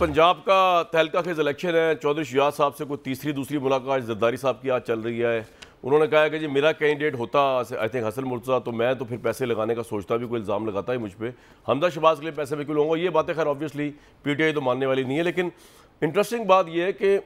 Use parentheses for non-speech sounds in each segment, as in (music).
पंजाब का तहलका खेज इलेक्शन है चौधरी शुजात साहब से कोई तीसरी दूसरी मुलाकात जरदारी साहब की आज चल रही है उन्होंने कहा है कि जी मेरा कैंडिडेट होता आई थिंक हसन मुर्तज़ा तो मैं तो फिर पैसे लगाने का सोचता भी कोई इल्ज़ाम लगाता है मुझ पर हमदा शबाज के लिए पैसे भी क्यों लूँगा ये बातें खैर ऑब्वियसली पी टी आई तो मानने वाली नहीं है लेकिन इंटरेस्टिंग बात यह है कि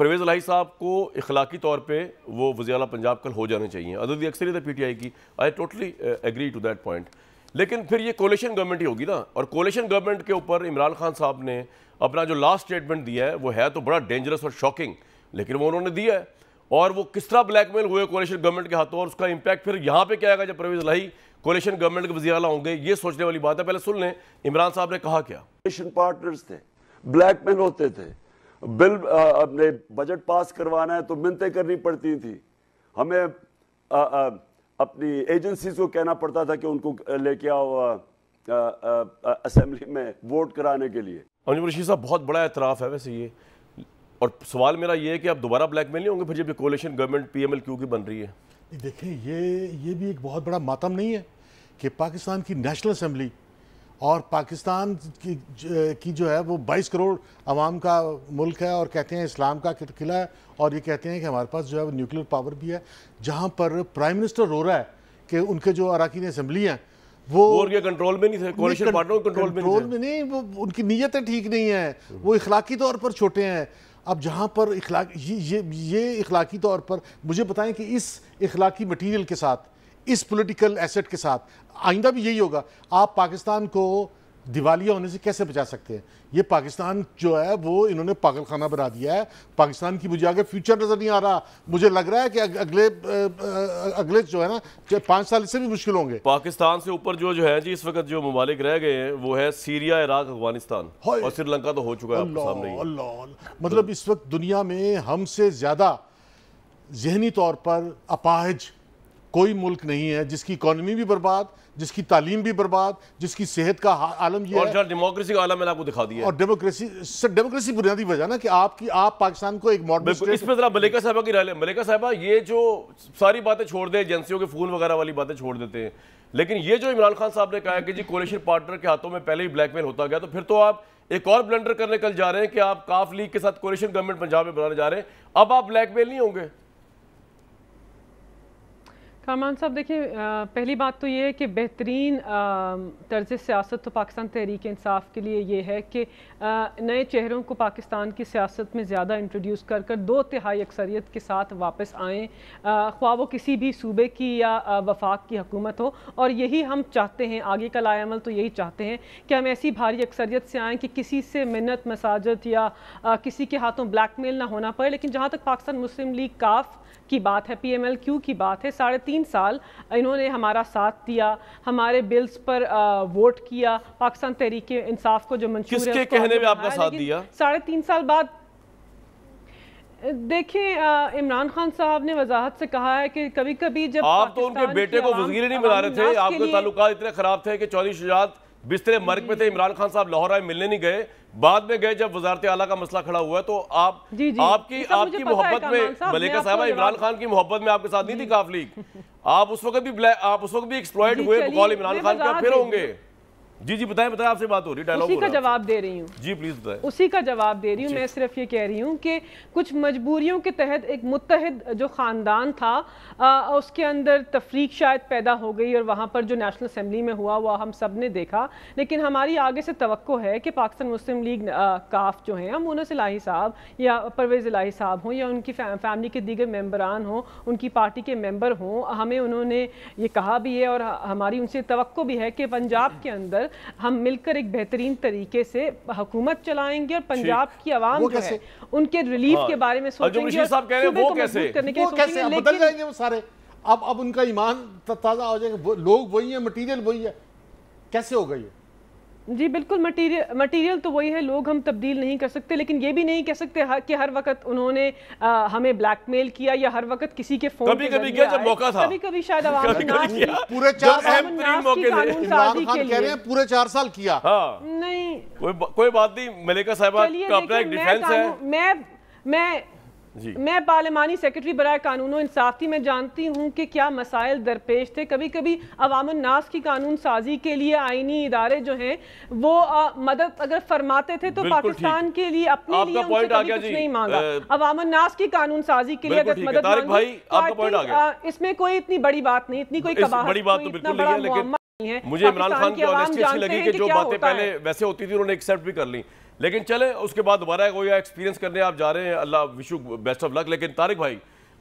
परवेज़ अलाई साहब को इखलाकी तौर पर वो वजियाला पंजाब कल हो जाने चाहिए अदर दी अक्सरियत है पी टी आई की I totally agree to that point लेकिन फिर ये कोलेशन गवर्नमेंट ही होगी ना और कोलेशन गवर्नमेंट के ऊपर इमरान खान साहब ने अपना जो लास्ट स्टेटमेंट दिया है वो है तो बड़ा डेंजरस और शॉकिंग लेकिन वो उन्होंने दिया है और वो किस तरह ब्लैकमेल हुए कोलेशन गवर्नमेंट के हाथों और उसका इंपैक्ट फिर यहाँ पे क्या आएगा जब परवेज लाही कोलेशन गवर्नमेंट के वजी होंगे ये सोचने वाली बात है पहले सुन लें इमरान साहब ने कहा क्या पार्टनर्स थे ब्लैकमेल होते थे बिल अपने बजट पास करवाना है तो मिनतें करनी पड़ती थी हमें आ, आ, अपनी एजेंसीज को कहना पड़ता था कि उनको लेके आओ असेंबली में वोट कराने के लिए अमजम रशीद साहब बहुत बड़ा एतराफ़ है वैसे ये और सवाल मेरा ये है कि आप दोबारा ब्लैकमेल नहीं होंगे फिर जब ये coalition government P M L Q की बन रही है देखें ये ये भी एक बहुत बड़ा मातम नहीं है कि पाकिस्तान की नेशनल असम्बली और पाकिस्तान की की जो है वो 22 करोड़ आवाम का मुल्क है और कहते हैं इस्लाम का किला है और ये कहते हैं कि हमारे पास जो है वो न्यूक्लियर पावर भी है जहाँ पर प्राइम मिनिस्टर रो रहा है कि उनके जो अरकान असम्बली हैं वो के कंट्रोल में नहीं थे कोलिशन कंट्रोल में कंट्रोल में नहीं वो उनकी नीयतें ठीक नहीं हैं वो इखलाकी तौर पर छोटे हैं अब जहाँ पर इखलाक ये ये, ये इखलाकी तौर पर मुझे बताएं कि इस इखलाकी मटेरियल के साथ इस पॉलिटिकल एसेट के साथ आइंदा भी यही होगा आप पाकिस्तान को दिवालिया होने से कैसे बचा सकते हैं ये पाकिस्तान जो है वो इन्होंने पागल खाना बना दिया है पाकिस्तान की मुझे आगे फ्यूचर नज़र नहीं आ रहा मुझे लग रहा है कि अगले अगले जो है ना पाँच साल इससे भी मुश्किल होंगे पाकिस्तान से ऊपर जो जो है जी इस वक्त जो ममालिक रह गए हैं वो है सीरिया इराक अफगानिस्तान और श्रीलंका तो हो चुका है मतलब इस वक्त दुनिया में हमसे ज़्यादा जहनी तौर पर अपाहज कोई मुल्क नहीं है जिसकी इकोनॉमी भी बर्बाद जिसकी तालीम भी बर्बाद जिसकी सेहत का आलम यह और डेमोक्रेसी का आलम मैंने आपको दिखा दिया और डेमोक्रेसी सर डेमोक्रेसी बुनियादी वजह ना कि आपकी आप पाकिस्तान को एक मॉडल इस पर जरा मलिका साहबा की राय मलिका साहबा ये जो सारी बातें छोड़ दे एजेंसियों के फोन वगैरह वाली बातें छोड़ देते हैं लेकिन ये जो इमरान खान साहब ने कहा कि जी कोलेशन पार्टनर के हाथों में पहले ही ब्लैकमेल होता गया तो फिर तो आप एक और ब्लेंडर करने कल जा रहे हैं कि आप काफ लीग के साथ कोलेशन गवर्नमेंट पंजाब में बनाने जा रहे हैं अब आप ब्लैकमेल नहीं होंगे कामान साहब देखिए पहली बात तो ये है कि बेहतरीन तर्ज सियासत तो पाकिस्तान तहरीक इंसाफ के लिए ये है कि नए चेहरों को पाकिस्तान की सियासत में ज़्यादा इंट्रोड्यूस कर कर दो तिहाई अक्सरीत के साथ वापस आएँ ख्वा वो किसी भी सूबे की या वफाक की हकूमत हो और यही हम चाहते हैं आगे का लायामल तो यही चाहते हैं कि हम ऐसी भारी अक्सरीत से आएँ कि किसी से मिन्नत मसाजत या किसी के हाथों ब्लैक मेल ना होना पड़े लेकिन जहाँ तक पाकिस्तान मुस्लिम लीग काफ की बात है पी एम एल क्यू की बात है साढ़े तीन तीन साल इन्होंने हमारा साथ दिया हमारे बिल्स पर वोट किया पाकिस्तान तहरीक इंसाफ को जो मंजूर कहने आपका साथ दिया साढ़े तीन साल बाद देखें इमरान खान साहब ने वजाहत से कहा है कि कभी कभी जब आप तो उनके बेटे को वजीर नहीं बना रहे थे आपके ताल्लुक इतने खराब थे कि चौधरी शुजात बिस्तरे मर्ग पे थे इमरान खान साहब लाहौर आए मिलने नहीं गए बाद में गए जब वजारत आला का मसला खड़ा हुआ तो आप जी जी, आपकी आपकी मोहब्बत में मलिका साहब इमरान खान की मोहब्बत में आपके साथ नहीं थी काफ लीग आप उस वक्त भी आप उस वक्त भी एक्सप्लॉयड हुए इमरान खान के फिर होंगे जी जी बताएं बताएं आपसे बात हो रही है डायलॉग उसी का जवाब दे रही हूँ जी प्लीज बताएं उसी का जवाब दे रही हूँ मैं सिर्फ ये कह रही हूँ कि कुछ मजबूरियों के तहत एक मुतहद जो ख़ानदान था आ, उसके अंदर तफरीक शायद पैदा हो गई और वहाँ पर जो नेशनल असम्बली में हुआ हुआ हम सब ने देखा लेकिन हमारी आगे से तो है कि पाकिस्तान मुस्लिम लीग काफ जो हैं हम उनस इलाही साहब या परवेज़ इलाही साहब हों या उनकी फैमिली के दीगर मेम्बरान हों उनकी पार्टी के मेम्बर हों हमें उन्होंने ये कहा भी है और हमारी उनसे तो भी है कि पंजाब के अंदर पर हम मिलकर एक बेहतरीन तरीके से हुकूमत चलाएंगे और पंजाब की आवाम जो है उनके रिलीफ के हाँ। बारे में सोचेंगे तो हाँ, सारे अब अब उनका ईमान ताज़ा हो जाएगा लोग वही है मटीरियल वही है कैसे हो गई है जी बिल्कुल मटेरियल मटेरियल तो वही है लोग हम तब्दील नहीं कर सकते लेकिन ये भी नहीं कह सकते हर, कि हर वक्त उन्होंने आ, हमें ब्लैकमेल किया या हर वक्त किसी के फोन कभी कभी क्या जब मौका था कभी कभी शायद पूरे चार साल मौके पूरे चार साल किया हाँ। नहीं कोई बात नहीं मलिका साहब मैं मैं मैं पार्लियमानी सेक्रेटरी बरए कानून इंसाफ थी मैं जानती हूँ कि क्या मसाइल दरपेश थे कभी कभी अवामनास की कानून साजी के लिए आईनी इदारे जो हैं वो आ, मदद अगर फरमाते थे तो पाकिस्तान के लिए अपने लिए उनसे कभी कुछ नहीं मांगा अवामनास की कानून साजी के लिए अगर मदद इसमें कोई इतनी बड़ी बात नहीं इतनी कोई कबाहत तो मुझे इमरान खान की अच्छी लगी कि जो बातें पहले वैसे होती थी उन्होंने एक्सेप्ट भी कर ली लेकिन चले उसके बाद दोबारा कोई एक्सपीरियंस करने आप जा रहे हैं अल्लाह विशु बेस्ट ऑफ लक लेकिन तारिक भाई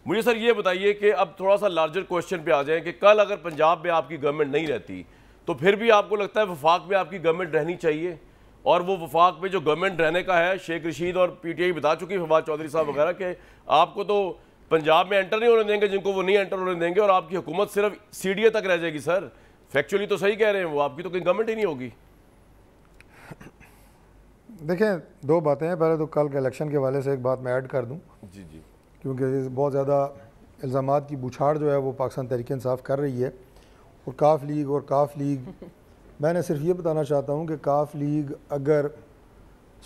मुझे सर ये बताइए कि अब थोड़ा सा लार्जर क्वेश्चन पे आ जाएं कि कल अगर पंजाब में आपकी गवर्नमेंट नहीं रहती तो फिर भी आपको लगता है वफाक में आपकी गवर्नमेंट रहनी चाहिए और वो वफाक में जो गवर्नमेंट रहने का है शेख रशीद और आई बता चुकी है फवाद चौधरी साहब वगैरह के आपको तो पंजाब में एंटर नहीं होने देंगे जिनको वो नहीं एंटर होने देंगे और आपकी हुकूमत सिर्फ सी तक रह जाएगी सर फैक्चुअली तो सही कह रहे हैं वो आपकी तो कहीं गवर्नमेंट ही नहीं होगी देखें दो बातें हैं पहले तो कल के इलेक्शन के वाले से एक बात मैं ऐड कर दूं जी जी क्योंकि बहुत ज़्यादा इल्ज़ाम की बुछाड़ जो है वो पाकिस्तान तहरीक इंसाफ कर रही है और काफ लीग और काफ लीग (laughs) मैंने सिर्फ ये बताना चाहता हूँ कि काफ लीग अगर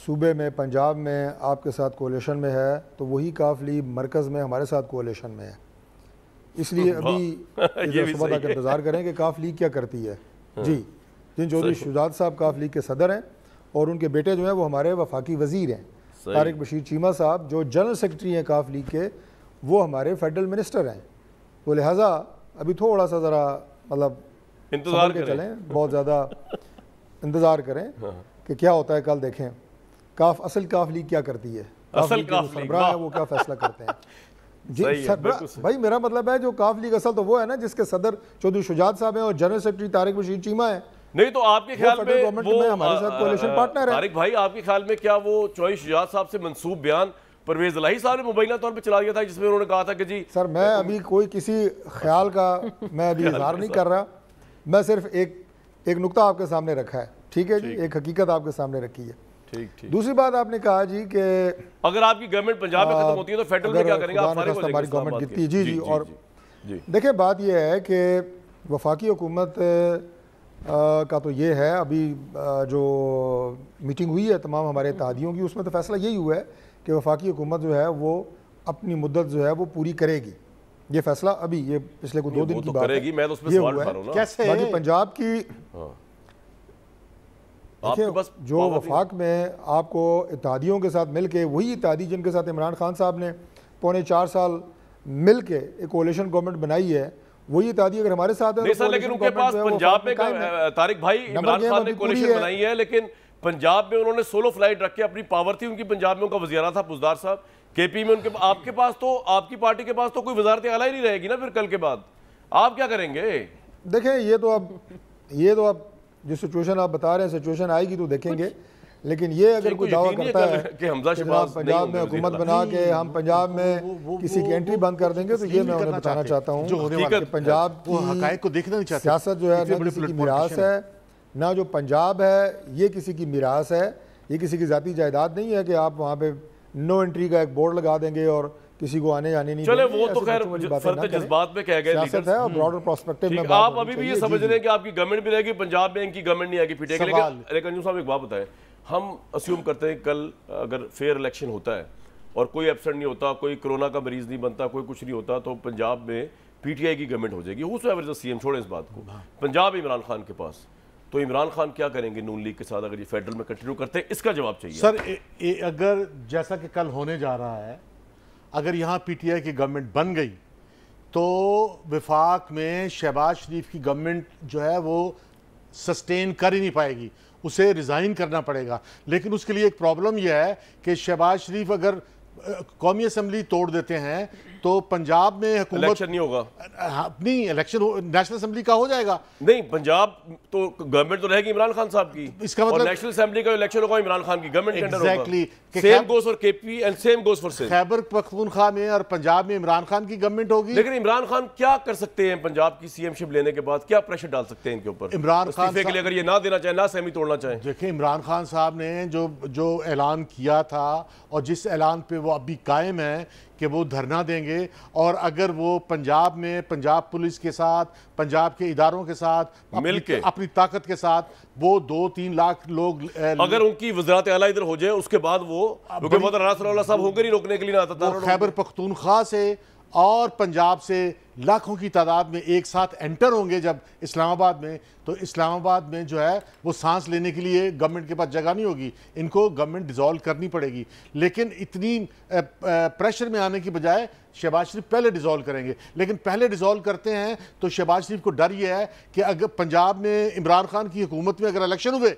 सूबे में पंजाब में आपके साथ कोलेशन में है तो वही काफ लीग मरकज़ में हमारे साथ कोलेशन में है इसलिए अभी (laughs) सुबह तक इंतज़ार करें कि काफ लीग क्या करती है हाँ। जी जिन चौधरी शुजात साहब काफ लीग के सदर हैं और उनके बेटे जो हैं वो हमारे वफाकी वजीर हैं तारिक बशीर चीमा साहब जो जनरल सेक्रेटरी हैं काफ लीग के वो हमारे फेडरल मिनिस्टर हैं तो लिहाजा अभी थोड़ा सा ज़रा मतलब इंतज़ार के चलें बहुत ज़्यादा इंतज़ार करें हाँ। कि क्या होता है कल देखें काफ असल काफ लीग क्या करती है असल काफ लीग है वो क्या फैसला करते हैं (laughs) जी सर भाई मेरा मतलब है जो काफ लीग असल तो वो है ना जिसके सदर चौधरी शुजात साहब हैं और जनरल सेक्रेटरी तारिक बशीर चीमा है नहीं तो आपके ख्याल में वो हमारे साथ कोलेशन पार्टनर है भाई आपके ख्याल में क्या वो चौधरी शुजात साहब से मंसूब बयान परवेज लाही साहब ने मुबैना तौर पर चला दिया था जिसमें उन्होंने कहा था कि जी सर मैं अभी कोई किसी ख्याल का मैं अभी (laughs) इजहार नहीं कर रहा मैं सिर्फ एक एक नुकता आपके सामने रखा है ठीक है जी एक हकीकत आपके सामने रखी है ठीक ठीक दूसरी बात आपने कहा जी कि अगर आपकी गवर्नमेंट पंजाब में खत्म होती है तो फेडरल में क्या करेंगे आप सारे हमारी गवर्नमेंट गिरती है जी जी और देखिए बात यह है कि वफाकी हुकूमत का तो ये है अभी जो मीटिंग हुई है तमाम हमारे इतिहादियों की उसमें तो फैसला यही हुआ है कि वफाकी हुकूमत जो है वो अपनी मुद्दत जो है वो पूरी करेगी ये फैसला अभी ये पिछले को दो दिन की तो बात करेगी मैं तो उसमें सवाल कैसे बाकी पंजाब की हाँ। बस जो वफाक में आपको इतिहादियों के साथ मिल के वही इतिहादी जिनके साथ इमरान खान साहब ने पौने चार साल मिल के एक कोलेशन गवर्नमेंट बनाई है वही तादी अगर हमारे साथ है तो लेकिन उनके पास पंजाब में तारिक भाई इमरान खान ने कोलिशन बनाई है लेकिन पंजाब में उन्होंने सोलो फ्लाइट रख के अपनी पावर थी उनकी पंजाब में उनका वजियारा था पुजदार साहब केपी में उनके आपके पास तो आपकी पार्टी के पास तो कोई वजारत आला ही नहीं रहेगी ना फिर कल के बाद आप क्या करेंगे देखें ये तो अब ये तो अब जो सिचुएशन आप बता रहे हैं सिचुएशन आएगी तो देखेंगे लेकिन ये अगर कोई दावा करता है कि हमजा शहबाज पंजाब में हुकूमत बना के हम पंजाब में किसी की एंट्री बंद कर देंगे तो ये मैं उन्हें बताना चाहता हूँ पंजाब को देखना नहीं चाहता सियासत जो है ना किसी की मिरास है ना जो पंजाब है ये किसी की मिरास है ये किसी की ज़ाती जायदाद नहीं है कि आप वहाँ पे नो एंट्री का एक बोर्ड लगा देंगे और किसी को आने जाने नहीं चले वो तो खैर फर्क जज्बात में कह गए है और ब्रॉडर हम्म। प्रोस्पेक्टिव में आप अभी भी ये समझ रहे हैं कि आपकी गवर्नमेंट भी रहेगी पंजाब में इनकी गवर्नमेंट नहीं आएगी पीटेगी लेकिन साहब एक बात बताएं हम अस्यूम करते हैं कल अगर फेयर इलेक्शन होता है और कोई एबसेंट नहीं होता कोई कोरोना का मरीज नहीं बनता कोई कुछ नहीं होता तो पंजाब में पीटीआई की गवर्नमेंट हो जाएगी हो सो सी एम छोड़े इस बात को पंजाब इमरान खान के पास तो इमरान खान क्या करेंगे नून लीग के साथ अगर ये फेडरल में कंटिन्यू करते हैं इसका जवाब चाहिए सर ए, ए, अगर जैसा कि कल होने जा रहा है अगर यहाँ आई की गवर्नमेंट बन गई तो विफाक में शहबाज शरीफ की गवर्नमेंट जो है वो सस्टेन कर ही नहीं पाएगी उसे रिज़ाइन करना पड़ेगा लेकिन उसके लिए एक प्रॉब्लम यह है कि शहबाज शरीफ अगर कौमी असम्बली तोड़ देते हैं तो पंजाब में इलेक्शन नहीं होगा हाँ, नहीं इलेक्शन हो, नेशनल असम्बली का हो जाएगा नहीं पंजाब तो गवर्नमेंट तो रहेगी इमरान खान साहब की इसका मतलब नेशनल असम्बली का इलेक्शन होगा इमरान खान की government exactly same goes for KP and same goes for same Khyber Pakhtunkhwa में और पंजाब में इमरान खान की गवर्नमेंट होगी लेकिन इमरान खान क्या कर सकते हैं पंजाब की सीएमशिप लेने के बाद क्या प्रेशर डाल सकते हैं इनके ऊपर इमरान खान के लिए अगर ये ना देना चाहे ना सहमी तोड़ना चाहे देखिए इमरान खान साहब ने जो जो ऐलान किया था और जिस ऐलान पे वो अभी कायम है कि वो धरना देंगे और अगर वो पंजाब में पंजाब पुलिस के साथ पंजाब के इदारों के साथ मिलकर के अपनी ताकत के साथ वो दो तीन लाख लोग अगर उनकी वजरात आला इधर हो जाए उसके बाद वो साहब होकर ही रोकने के लिए ना आता तो था खैबर पख्तूनख्वा से और पंजाब से लाखों की तादाद में एक साथ एंटर होंगे जब इस्लामाबाद में तो इस्लामाबाद में जो है वो सांस लेने के लिए गवर्नमेंट के पास जगह नहीं होगी इनको गवर्नमेंट डिजॉल्व करनी पड़ेगी लेकिन इतनी प्रेशर में आने की बजाय शहबाज शरीफ पहले डिसॉल्व करेंगे लेकिन पहले डिसॉल्व करते हैं तो शहबाज शरीफ को डर यह है कि अगर पंजाब में इमरान खान की हुकूमत में अगर इलेक्शन हुए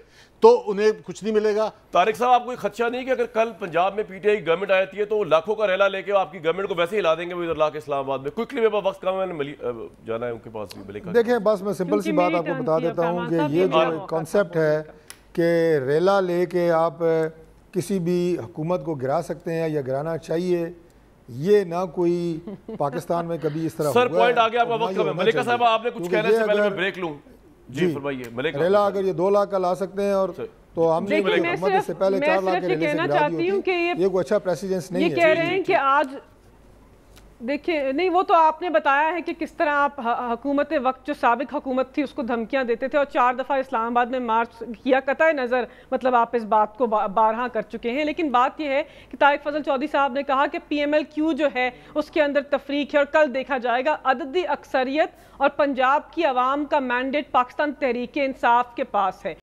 तो उन्हें कुछ नहीं मिलेगा तारिक साहब आपको खदशा नहीं कि अगर कल पंजाब में पीटीआई गवर्नमेंट आती है तो लाखों का रैला लेके आपकी गवर्नमेंट को वैसे ही ला देंगे इधर लाके इस्लामाबाद में क्विकली मेरे वक्त कम मैंने जाना है उनके पास भी देखिए बस मैं सिंपल सी बात आपको बता देता हूँ कि ये जो कॉन्सेप्ट है कि रैला लेके आप किसी भी हुकूमत को गिरा सकते हैं या गिराना चाहिए ये ना कोई पाकिस्तान में कभी इस तरह सर पॉइंट आ गया आपका वक्त है मलिका साहब आपने कुछ कहने से पहले मैं ब्रेक लूं जी, फरमाइए मलिका रेला अगर ये दो लाख का ला सकते हैं और अच्छा, तो हमने इससे पहले चार लाख कहना चाहती हूँ कि ये कोई अच्छा प्रेसिडेंस नहीं है कह रहे हैं कि आज देखिए नहीं वो तो आपने बताया है कि किस तरह आप हकूमत वक्त जो सबक हकूमत थी उसको धमकियां देते थे और चार दफ़ा इस्लामाबाद में मार्च किया कतः नज़र मतलब आप इस बात को बा, बारहा कर चुके हैं लेकिन बात यह है कि तारक फजल चौधरी साहब ने कहा कि पी एम एल क्यू जो है उसके अंदर तफरीक है और कल देखा जाएगा अददी अक्सरियत और पंजाब की आवाम का मैंडेट पाकिस्तान तहरीक इंसाफ के पास है